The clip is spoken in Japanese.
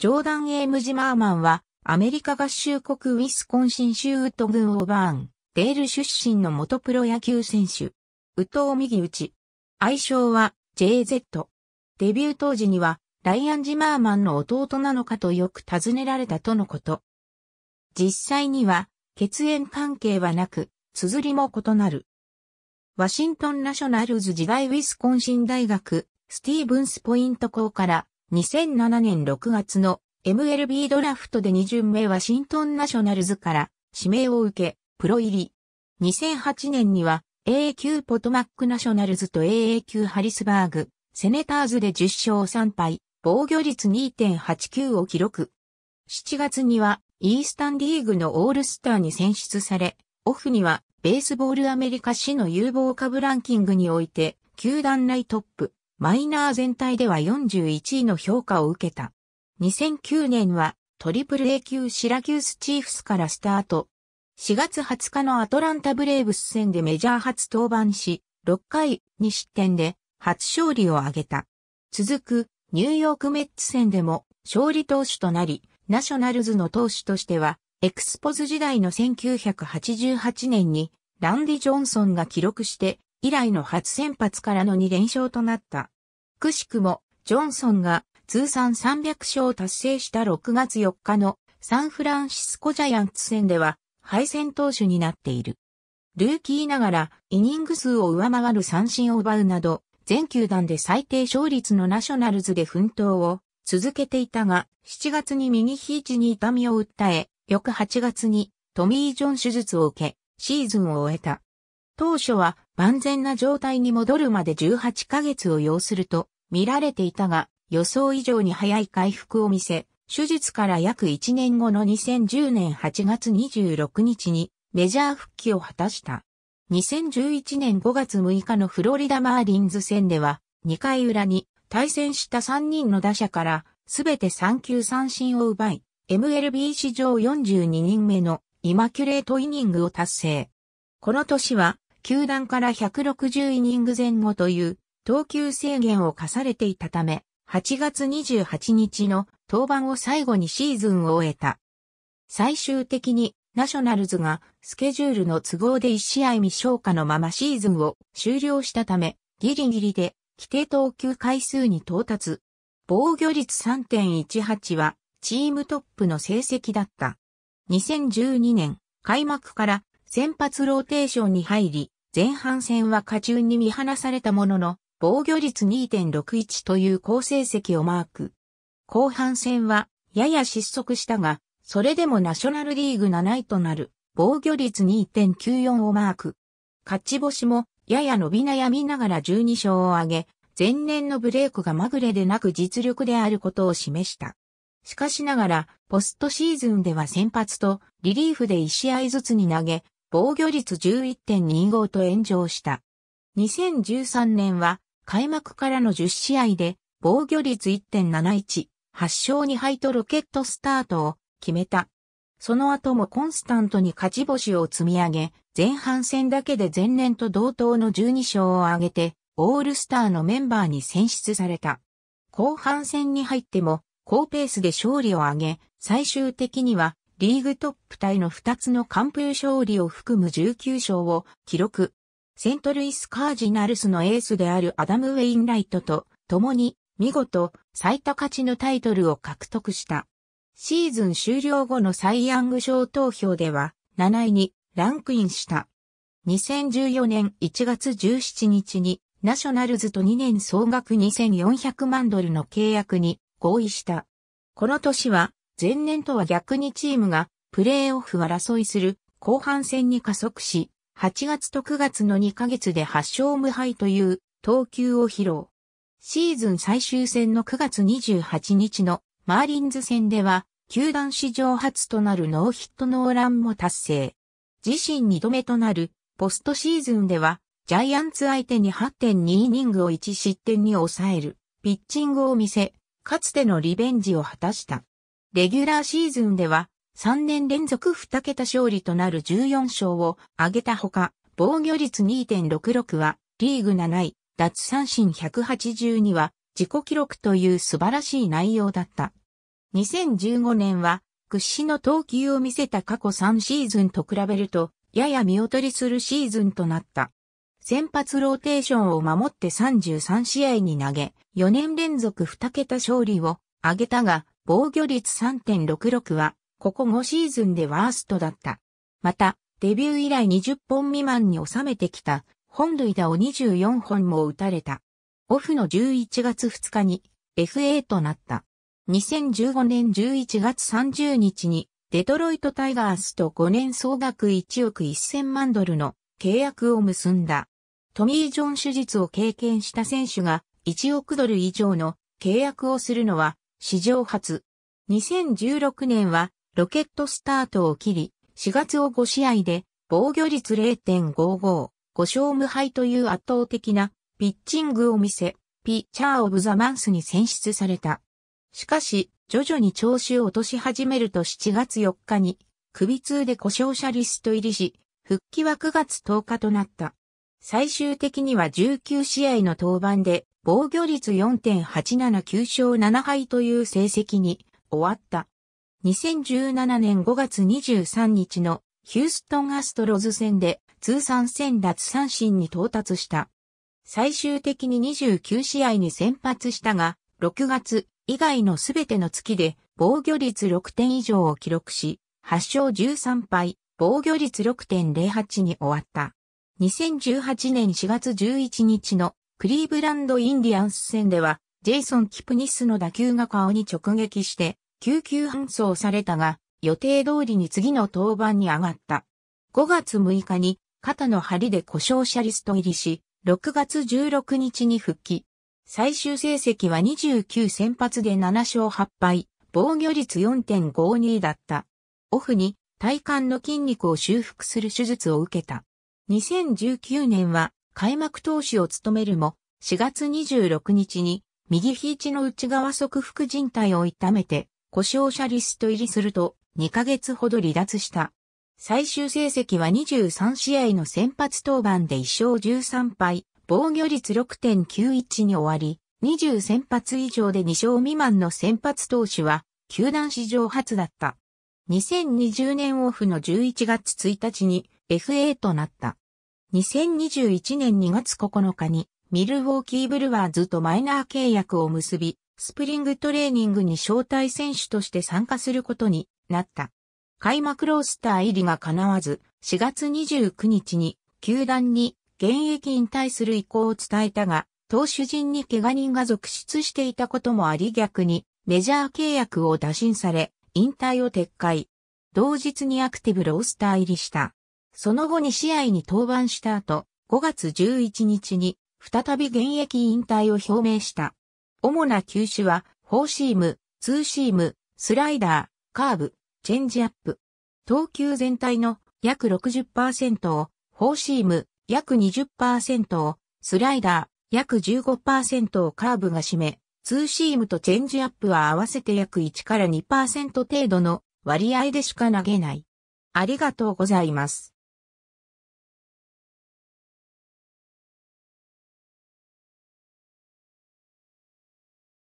ジョーダン・エームジ・マーマンは、アメリカ合衆国ウィスコンシン州ウッド郡オーバーン、デール出身の元プロ野球選手。ウトウ右打ち。愛称は JZ。デビュー当時には、ライアン・ジ・マーマンの弟なのかとよく尋ねられたとのこと。実際には、血縁関係はなく、綴りも異なる。ワシントン・ナショナルズ時代ウィスコンシン大学、スティーブンス・ポイント校から2007年6月の MLB ドラフトで2巡目ワシントンナショナルズから指名を受け、プロ入り。2008年には AA 級ポトマックナショナルズと AA 級ハリスバーグ、セネターズで10勝3敗、防御率2.89を記録。7月にはイースタンリーグのオールスターに選出され、オフにはベースボールアメリカ市の有望株ランキングにおいて、球団内トップ、マイナー全体では41位の評価を受けた。2009年はトリプル A 級シラキュースチーフスからスタート。4月20日のアトランタブレーブス戦でメジャー初登板し、6回2失点で初勝利を挙げた。続くニューヨークメッツ戦でも勝利投手となり、ナショナルズの投手としては、エクスポズ時代の1988年にランディ・ジョンソンが記録して以来の初先発からの2連勝となった。くしくも、ジョンソンが通算300勝達成した6月4日のサンフランシスコジャイアンツ戦では敗戦投手になっている。ルーキーながらイニング数を上回る三振を奪うなど、全球団で最低勝率のナショナルズで奮闘を続けていたが、7月に右肘に痛みを訴え、翌8月にトミー・ジョン手術を受け、シーズンを終えた。当初は万全な状態に戻るまで18ヶ月を要すると見られていたが、予想以上に早い回復を見せ、手術から約1年後の2010年8月26日にメジャー復帰を果たした。2011年5月6日のフロリダマーリンズ戦では、2回裏に対戦した3人の打者からすべて3球三振を奪い、MLB 史上42人目のイマキュレートイニングを達成。この年は球団から160イニング前後という投球制限を課されていたため、8月28日の登板を最後にシーズンを終えた。最終的にナショナルズがスケジュールの都合で1試合未消化のままシーズンを終了したため、ギリギリで規定投球回数に到達。防御率3.18はチームトップの成績だった。2012年開幕から先発ローテーションに入り、前半戦は過中に見放されたものの、防御率2.61という好成績をマーク。後半戦は、やや失速したが、それでもナショナルリーグ7位となる、防御率2.94をマーク。勝ち星も、やや伸び悩みながら12勝を挙げ、前年のブレイクがまぐれでなく実力であることを示した。しかしながら、ポストシーズンでは先発とリリーフで1試合ずつに投げ、防御率11.25と炎上した。2013年は開幕からの10試合で防御率1.71、8勝2敗とロケットスタートを決めた。その後もコンスタントに勝ち星を積み上げ、前半戦だけで前年と同等の12勝を挙げて、オールスターのメンバーに選出された。後半戦に入っても、高ペースで勝利を挙げ、最終的にはリーグトップタイの2つの完封勝利を含む19勝を記録。セントルイス・カージナルスのエースであるアダム・ウェインライトと共に見事最多勝ちのタイトルを獲得した。シーズン終了後のサイ・ヤング賞投票では7位にランクインした。2014年1月17日にナショナルズと2年総額2400万ドルの契約に合意した。この年は前年とは逆にチームがプレーオフ争いする後半戦に加速し、8月と9月の2ヶ月で8勝無敗という投球を披露。シーズン最終戦の9月28日のマーリンズ戦では、球団史上初となるノーヒットノーランも達成。自身2度目となるポストシーズンでは、ジャイアンツ相手に8.2イニングを1失点に抑えるピッチングを見せ、かつてのリベンジを果たした。レギュラーシーズンでは3年連続2桁勝利となる14勝を挙げたほか、防御率2.66はリーグ7位、奪三振182は自己記録という素晴らしい内容だった。2015年は屈指の投球を見せた過去3シーズンと比べると、やや見劣りするシーズンとなった。先発ローテーションを守って33試合に投げ、4年連続2桁勝利を挙げたが、防御率3.66は、ここ5シーズンでワーストだった。また、デビュー以来20本未満に収めてきた、本塁打を24本も打たれた。オフの11月2日に FA となった。2015年11月30日にデトロイトタイガースと5年総額1億1000万ドルの契約を結んだ。トミー・ジョン手術を経験した選手が1億ドル以上の契約をするのは史上初。2016年はロケットスタートを切り、4月を5試合で防御率0.55、5勝無敗という圧倒的なピッチングを見せ、ピッチャーオブザマンスに選出された。しかし、徐々に調子を落とし始めると7月4日に、首痛で故障者リスト入りし、復帰は9月10日となった。最終的には19試合の登板で防御率4.879勝7敗という成績に終わった。2017年5月23日のヒューストンアストロズ戦で通算戦奪三振に到達した。最終的に29試合に先発したが、6月以外のすべての月で防御率6点以上を記録し、8勝13敗、防御率6.08に終わった。2018年4月11日のクリーブランドインディアンス戦では、ジェイソン・キプニスの打球が顔に直撃して、救急搬送されたが、予定通りに次の登板に上がった。5月6日に肩の張りで故障者リスト入りし、6月16日に復帰。最終成績は29先発で7勝8敗、防御率4.52だった。オフに体幹の筋肉を修復する手術を受けた。2019年は開幕投手を務めるも、4月26日に右肘の内側側副靭帯を痛めて、故障者リスト入りすると、2ヶ月ほど離脱した。最終成績は23試合の先発登板で1勝13敗、防御率6.91に終わり、20先発以上で2勝未満の先発投手は、球団史上初だった。2020年オフの11月1日に FA となった。2021年2月9日にミルウォーキーブルワーズとマイナー契約を結び、スプリングトレーニングに招待選手として参加することになった。開幕ロースター入りが叶わず、4月29日に球団に現役引退する意向を伝えたが、投手陣に怪我人が続出していたこともあり逆にメジャー契約を打診され、引退を撤回。同日にアクティブロースター入りした。その後2試合に登板した後、5月11日に再び現役引退を表明した。主な球種は、フォーシーム、ツーシーム、スライダー、カーブ、チェンジアップ。投球全体の約60%を、フォーシーム、約20%を、スライダー、約15%をカーブが占め、ツーシームとチェンジアップは合わせて約1から2%程度の割合でしか投げない。ありがとうございます。